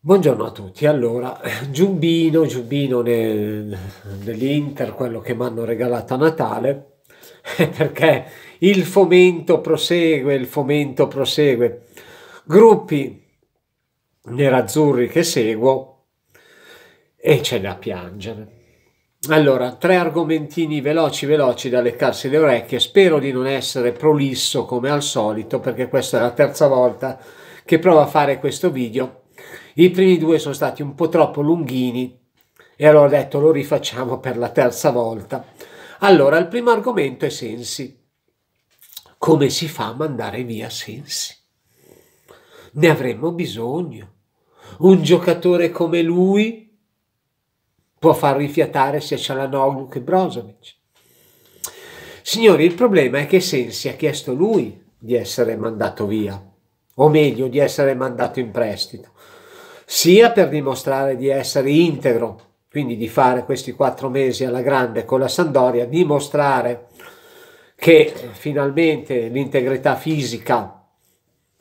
Buongiorno a tutti, allora Giubbino, Giubbino dell'Inter, quello che mi hanno regalato a Natale, perché il fomento prosegue, il fomento prosegue. Gruppi nerazzurri che seguo e c'è da piangere. Allora, tre argomentini veloci, veloci da leccarsi le orecchie. Spero di non essere prolisso come al solito, perché questa è la terza volta che provo a fare questo video i primi due sono stati un po' troppo lunghini e allora ho detto lo rifacciamo per la terza volta. Allora, il primo argomento è sensi. Come si fa a mandare via sensi? Ne avremmo bisogno. Un giocatore come lui può far rifiatare sia Cialanoglu che Brozovic. Signori, il problema è che Sensi ha chiesto lui di essere mandato via, o meglio, di essere mandato in prestito sia per dimostrare di essere integro, quindi di fare questi quattro mesi alla grande con la Sandoria, dimostrare che finalmente l'integrità fisica,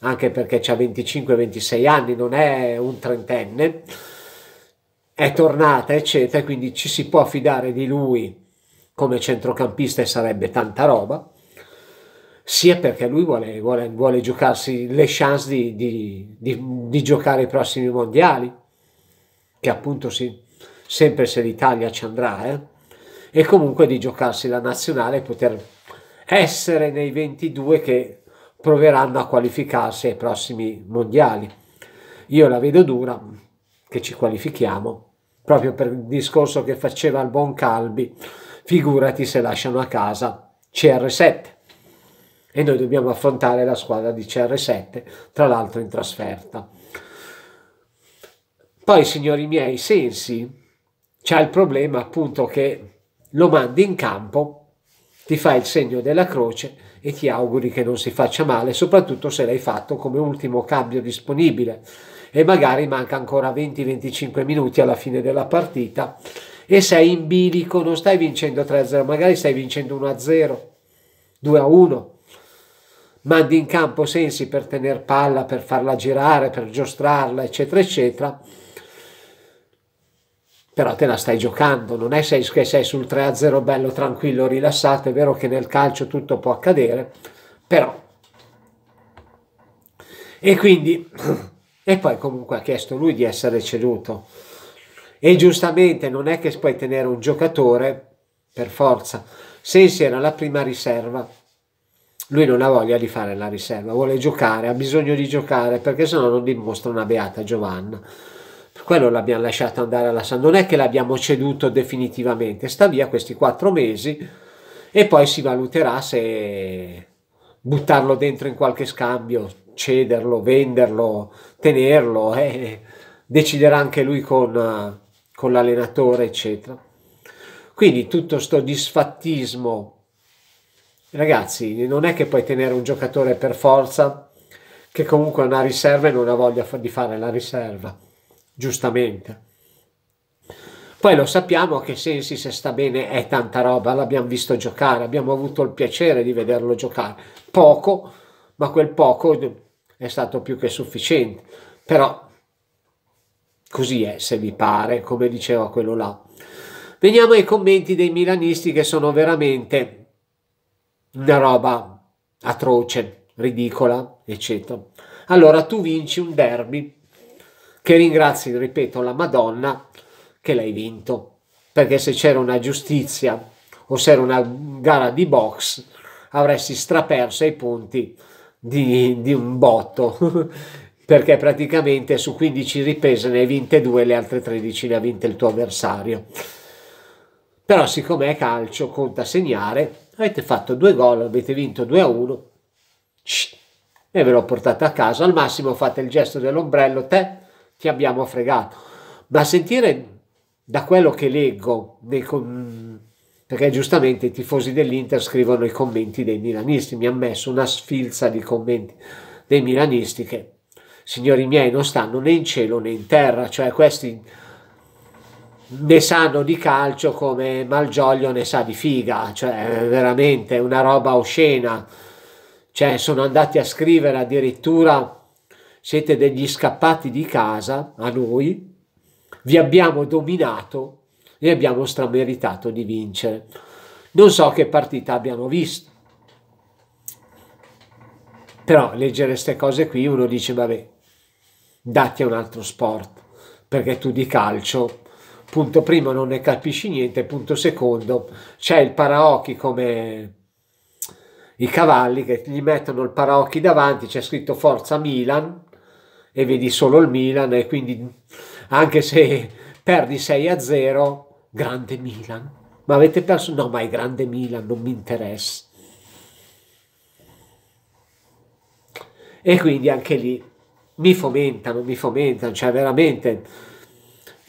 anche perché ha 25-26 anni, non è un trentenne, è tornata, eccetera, quindi ci si può fidare di lui come centrocampista e sarebbe tanta roba sia perché lui vuole, vuole, vuole giocarsi le chance di, di, di, di, giocare i prossimi mondiali, che appunto si, sempre se l'Italia ci andrà, eh, e comunque di giocarsi la nazionale e poter essere nei 22 che proveranno a qualificarsi ai prossimi mondiali. Io la vedo dura che ci qualifichiamo, proprio per il discorso che faceva il buon Calbi, figurati se lasciano a casa CR7 e noi dobbiamo affrontare la squadra di CR7, tra l'altro in trasferta. Poi, signori miei, Sensi c'è il problema appunto che lo mandi in campo, ti fa il segno della croce e ti auguri che non si faccia male, soprattutto se l'hai fatto come ultimo cambio disponibile e magari manca ancora 20-25 minuti alla fine della partita e sei in bilico, non stai vincendo 3-0, magari stai vincendo 1-0, 2-1 mandi in campo Sensi per tenere palla, per farla girare, per giostrarla, eccetera, eccetera. Però te la stai giocando, non è che sei sul 3-0 bello, tranquillo, rilassato, è vero che nel calcio tutto può accadere, però... E quindi... e poi comunque ha chiesto lui di essere ceduto. E giustamente non è che puoi tenere un giocatore per forza. Sensi era la prima riserva, lui non ha voglia di fare la riserva, vuole giocare, ha bisogno di giocare perché sennò non dimostra una beata Giovanna. Per quello l'abbiamo lasciato andare alla San, non è che l'abbiamo ceduto definitivamente, sta via questi quattro mesi e poi si valuterà se buttarlo dentro in qualche scambio, cederlo, venderlo, tenerlo, eh. deciderà anche lui con, eh, con l'allenatore, eccetera. Quindi tutto sto disfattismo ragazzi, non è che puoi tenere un giocatore per forza che comunque è una riserva e non ha voglia di fare la riserva, giustamente. Poi lo sappiamo che Sensi se sta bene è tanta roba, l'abbiamo visto giocare, abbiamo avuto il piacere di vederlo giocare, poco, ma quel poco è stato più che sufficiente, però così è se vi pare, come diceva quello là. Veniamo ai commenti dei milanisti che sono veramente una roba atroce, ridicola, eccetera. Allora tu vinci un derby che ringrazi, ripeto, la Madonna che l'hai vinto, perché se c'era una giustizia o se era una gara di box avresti straperso i punti di, di un botto, perché praticamente su 15 riprese ne hai vinte due, le altre 13 le ha vinte il tuo avversario. Però siccome è calcio, conta segnare avete fatto due gol, avete vinto 2 a 1 e ve l'ho portata a casa. Al massimo fate il gesto dell'ombrello, te ti abbiamo fregato. Ma sentire da quello che leggo, perché giustamente i tifosi dell'Inter scrivono i commenti dei milanisti, mi ha messo una sfilza di commenti dei milanisti che, signori miei, non stanno né in cielo né in terra, cioè questi ne sanno di calcio come Malgioglio ne sa di figa, cioè veramente una roba oscena. Cioè, sono andati a scrivere addirittura siete degli scappati di casa a noi, vi abbiamo dominato e abbiamo strameritato di vincere. Non so che partita abbiamo visto. Però leggere queste cose qui uno dice, vabbè, datti a un altro sport, perché tu di calcio punto primo non ne capisci niente, punto secondo c'è il paraocchi come i cavalli che gli mettono il paraocchi davanti, c'è scritto Forza Milan e vedi solo il Milan e quindi anche se perdi 6 a 0, grande Milan. Ma avete perso? No, ma è grande Milan, non mi interessa. E quindi anche lì mi fomentano, mi fomentano, cioè veramente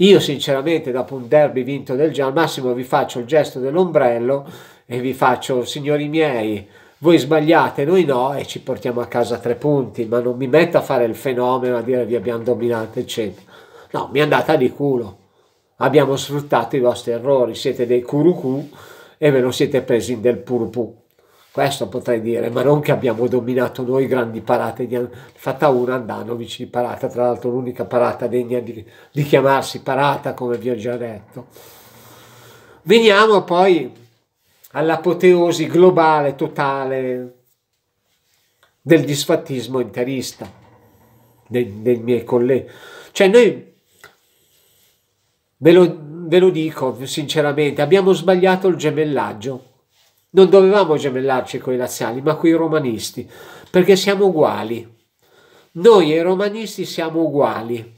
io sinceramente dopo un derby vinto del Genoa al massimo vi faccio il gesto dell'ombrello e vi faccio signori miei voi sbagliate, noi no e ci portiamo a casa tre punti, ma non mi metto a fare il fenomeno, a dire vi abbiamo dominato eccetera. No, mi è andata di culo. Abbiamo sfruttato i vostri errori, siete dei curucù e ve lo siete presi in del purupù. Questo potrei dire, ma non che abbiamo dominato noi grandi parate, di, fatta una Andanovic di parata, tra l'altro l'unica parata degna di, di chiamarsi parata, come vi ho già detto. Veniamo poi all'apoteosi globale, totale del disfattismo interista, dei, dei miei colleghi. Cioè noi, ve lo, ve lo dico sinceramente, abbiamo sbagliato il gemellaggio non dovevamo gemellarci con i laziali, ma con i romanisti, perché siamo uguali. Noi e i romanisti siamo uguali.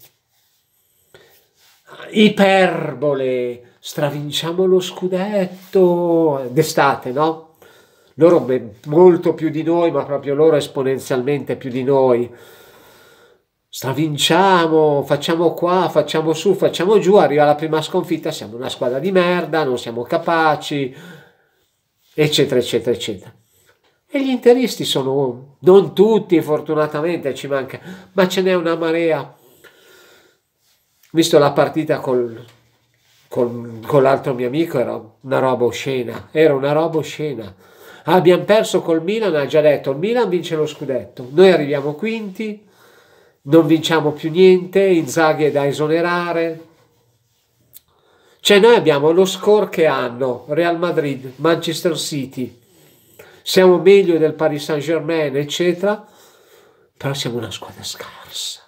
Iperbole, stravinciamo lo scudetto d'estate, no? Loro molto più di noi, ma proprio loro esponenzialmente più di noi stravinciamo, facciamo qua, facciamo su, facciamo giù, arriva la prima sconfitta, siamo una squadra di merda, non siamo capaci, eccetera, eccetera, eccetera. E gli interisti sono, oh, non tutti fortunatamente ci manca, ma ce n'è una marea. Visto la partita col, col, con l'altro mio amico era una roba oscena, era una roba oscena. Abbiamo perso col Milan, ha già detto, il Milan vince lo scudetto, noi arriviamo quinti, non vinciamo più niente, Inzaghi è da esonerare, cioè noi abbiamo lo score che hanno Real Madrid, Manchester City, siamo meglio del Paris Saint Germain, eccetera, però siamo una squadra scarsa,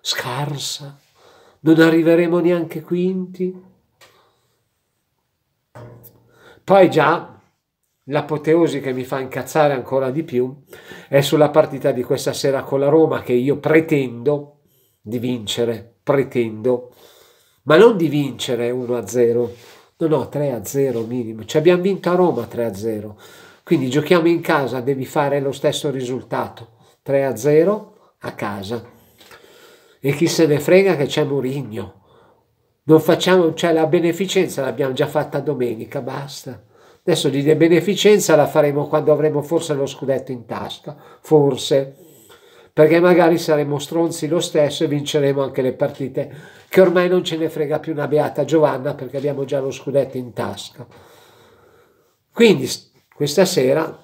scarsa, non arriveremo neanche quinti. Poi già l'apoteosi che mi fa incazzare ancora di più è sulla partita di questa sera con la Roma che io pretendo di vincere, pretendo ma non di vincere 1-0, a no no 3-0 a minimo, ci abbiamo vinto a Roma 3-0, a quindi giochiamo in casa, devi fare lo stesso risultato, 3-0 a a casa. E chi se ne frega che c'è Murigno. Non facciamo, cioè la beneficenza l'abbiamo già fatta domenica, basta. Adesso di beneficenza la faremo quando avremo forse lo scudetto in tasca, forse perché magari saremo stronzi lo stesso e vinceremo anche le partite che ormai non ce ne frega più una beata Giovanna perché abbiamo già lo scudetto in tasca. Quindi questa sera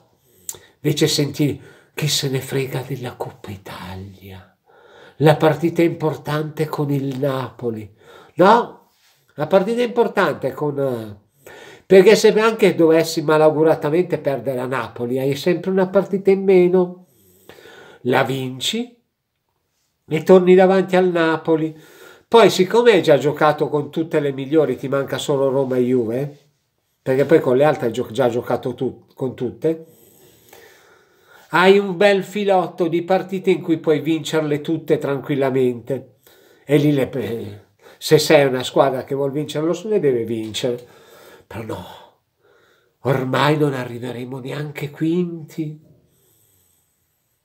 invece senti che se ne frega della Coppa Italia, la partita importante con il Napoli, no? La partita importante con... Perché se anche dovessi malauguratamente perdere a Napoli, hai sempre una partita in meno la vinci e torni davanti al Napoli. Poi, siccome hai già giocato con tutte le migliori, ti manca solo Roma e Juve, perché poi con le altre hai già giocato tu, con tutte, hai un bel filotto di partite in cui puoi vincerle tutte tranquillamente. E lì le, se sei una squadra che vuol vincere lo studio deve vincere. Però no, ormai non arriveremo neanche quinti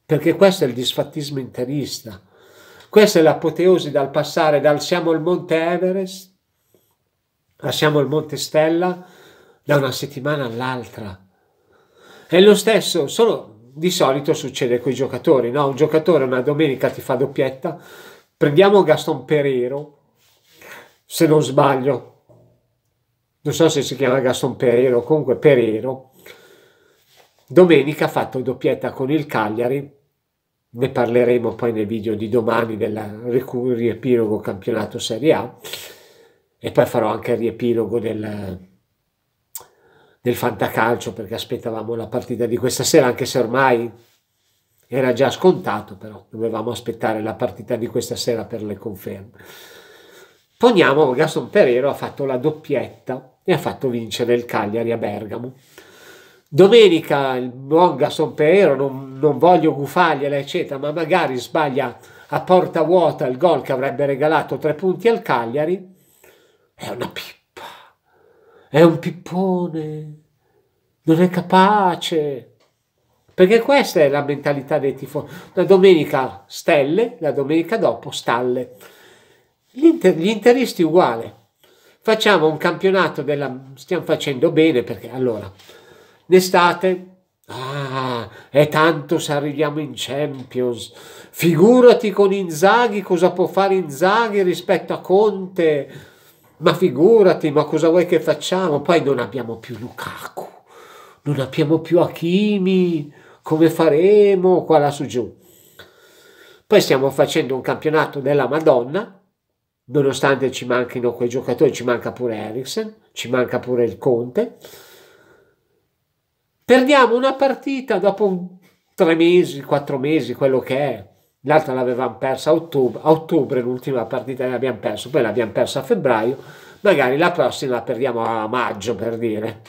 perché questo è il disfattismo interista. Questa è l'apoteosi dal passare dal siamo il monte Everest, a siamo al monte Stella, da una settimana all'altra. È lo stesso, solo di solito succede con i giocatori, no? Un giocatore una domenica ti fa doppietta, prendiamo Gaston Pereiro, se non sbaglio, non so se si chiama Gaston Pereiro, comunque Pereiro, Domenica ha fatto doppietta con il Cagliari, ne parleremo poi nel video di domani del riepilogo campionato Serie A e poi farò anche il riepilogo del, del fantacalcio perché aspettavamo la partita di questa sera anche se ormai era già scontato però dovevamo aspettare la partita di questa sera per le conferme. Poniamo Gaston Pereiro ha fatto la doppietta e ha fatto vincere il Cagliari a Bergamo. Domenica il Monga Somperero, non, non voglio gufargliela, eccetera, ma magari sbaglia a porta vuota il gol che avrebbe regalato tre punti al Cagliari. È una pippa, è un pippone, non è capace. Perché questa è la mentalità dei tifosi. La domenica stelle, la domenica dopo stalle. Inter, gli interisti uguale. Facciamo un campionato della... stiamo facendo bene perché allora D'estate? Ah, è tanto se arriviamo in Champions. Figurati con Inzaghi cosa può fare Inzaghi rispetto a Conte. Ma figurati, ma cosa vuoi che facciamo? Poi non abbiamo più Lukaku, non abbiamo più Hakimi, come faremo? Qua là su giù. Poi stiamo facendo un campionato della Madonna, nonostante ci manchino quei giocatori, ci manca pure Eriksen, ci manca pure il Conte Perdiamo una partita dopo tre mesi, quattro mesi, quello che è. L'altra l'avevamo persa a ottobre, a ottobre l'ultima partita l'abbiamo persa, poi l'abbiamo persa a febbraio, magari la prossima la perdiamo a maggio per dire.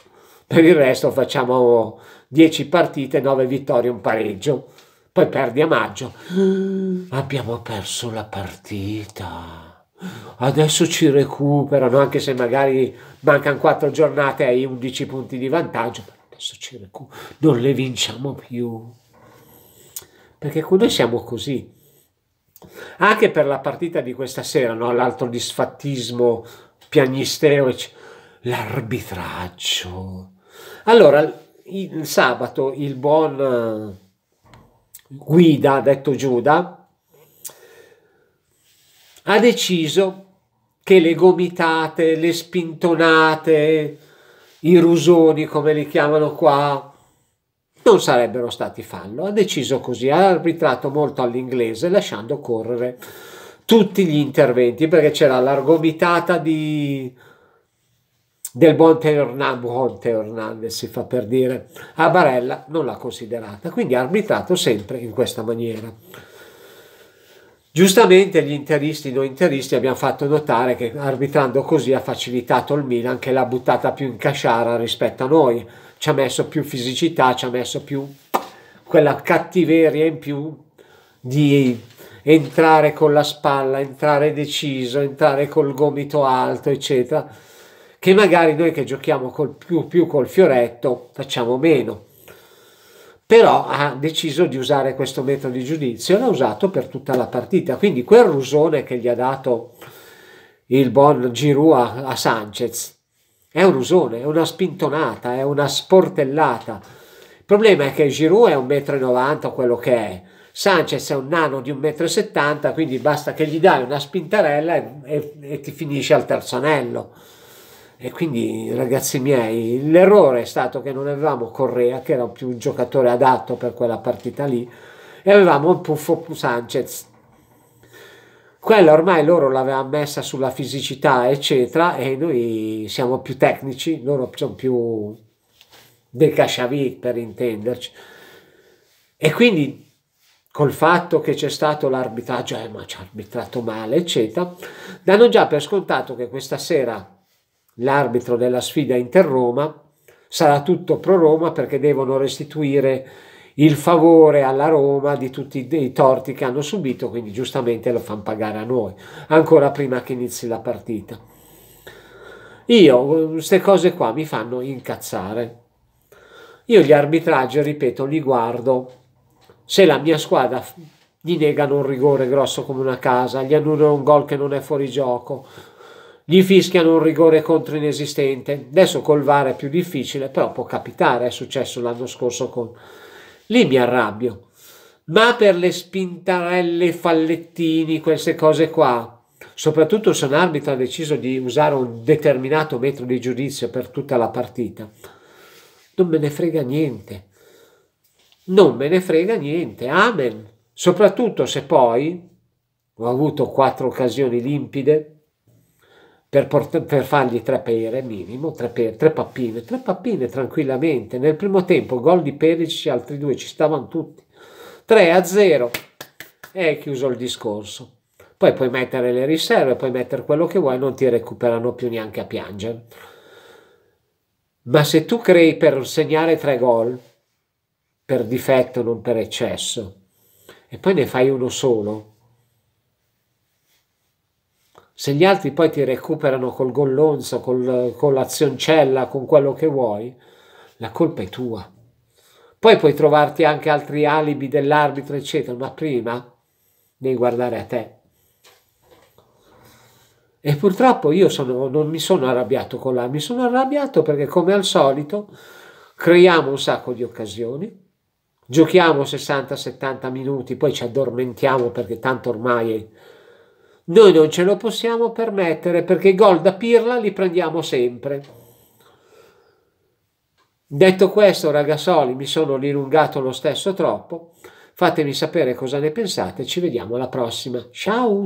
Per il resto facciamo 10 partite, 9 vittorie, un pareggio. Poi perdi a maggio. Abbiamo perso la partita. Adesso ci recuperano, anche se magari mancano 4 giornate e hai 11 punti di vantaggio questo Cerecu, non le vinciamo più. Perché noi siamo così. Anche per la partita di questa sera, no? l'altro disfattismo piagnisteo, l'arbitraggio. Allora, il sabato il buon eh, guida, detto Giuda, ha deciso che le gomitate, le spintonate, i rusoni come li chiamano qua, non sarebbero stati fallo. Ha deciso così, ha arbitrato molto all'inglese lasciando correre tutti gli interventi perché c'era l'argomitata di del buon Teornan, buon si fa per dire, a Barella non l'ha considerata, quindi ha arbitrato sempre in questa maniera. Giustamente gli interisti e non interisti abbiamo fatto notare che arbitrando così ha facilitato il Milan che l'ha buttata più in casciara rispetto a noi, ci ha messo più fisicità, ci ha messo più quella cattiveria in più di entrare con la spalla, entrare deciso, entrare col gomito alto, eccetera, che magari noi che giochiamo col più, più col fioretto facciamo meno però ha deciso di usare questo metodo di giudizio e l'ha usato per tutta la partita. Quindi quel rusone che gli ha dato il buon Giroud a, a Sanchez è un rusone, è una spintonata, è una sportellata. Il problema è che Giroud è un metro e novanta quello che è, Sanchez è un nano di un metro e settanta, quindi basta che gli dai una spintarella e, e, e ti finisce al terzo anello. E quindi, ragazzi miei, l'errore è stato che non avevamo Correa, che era più un giocatore adatto per quella partita lì, e avevamo Puffo Sanchez. Quella ormai loro l'avevano messa sulla fisicità, eccetera, e noi siamo più tecnici, loro sono più del Casciavi, per intenderci. E quindi col fatto che c'è stato l'arbitraggio, eh, ma ci ha arbitrato male, eccetera, danno già per scontato che questa sera l'arbitro della sfida Inter-Roma, sarà tutto pro Roma perché devono restituire il favore alla Roma di tutti i torti che hanno subito, quindi giustamente lo fanno pagare a noi, ancora prima che inizi la partita. Io, queste cose qua mi fanno incazzare. Io gli arbitraggi, ripeto, li guardo. Se la mia squadra gli negano un rigore grosso come una casa, gli annullano un gol che non è fuori gioco, gli fischiano un rigore contro inesistente. Adesso col VAR è più difficile, però può capitare, è successo l'anno scorso con... Lì mi arrabbio. Ma per le spintarelle, fallettini, queste cose qua, soprattutto se un arbitro ha deciso di usare un determinato metro di giudizio per tutta la partita, non me ne frega niente. Non me ne frega niente, amen. Soprattutto se poi ho avuto quattro occasioni limpide per, port- per fargli tre pere minimo, tre, pere, tre pappine, tre pappine tranquillamente. Nel primo tempo gol di Perisic, altri due ci stavano tutti. 3 a 0 e è chiuso il discorso. Poi puoi mettere le riserve, puoi mettere quello che vuoi, non ti recuperano più neanche a piangere. Ma se tu crei per segnare tre gol, per difetto, non per eccesso, e poi ne fai uno solo, se gli altri poi ti recuperano col gollonzo, col, con l'azioncella, con quello che vuoi, la colpa è tua. Poi puoi trovarti anche altri alibi dell'arbitro, eccetera, ma prima devi guardare a te. E purtroppo io sono, non mi sono arrabbiato con l'arbitro, mi sono arrabbiato perché come al solito creiamo un sacco di occasioni, giochiamo 60-70 minuti, poi ci addormentiamo perché tanto ormai È, noi non ce lo possiamo permettere perché i gol da Pirla li prendiamo sempre. Detto questo, ragazzoli, mi sono dilungato lo stesso troppo. Fatemi sapere cosa ne pensate. Ci vediamo alla prossima. Ciao!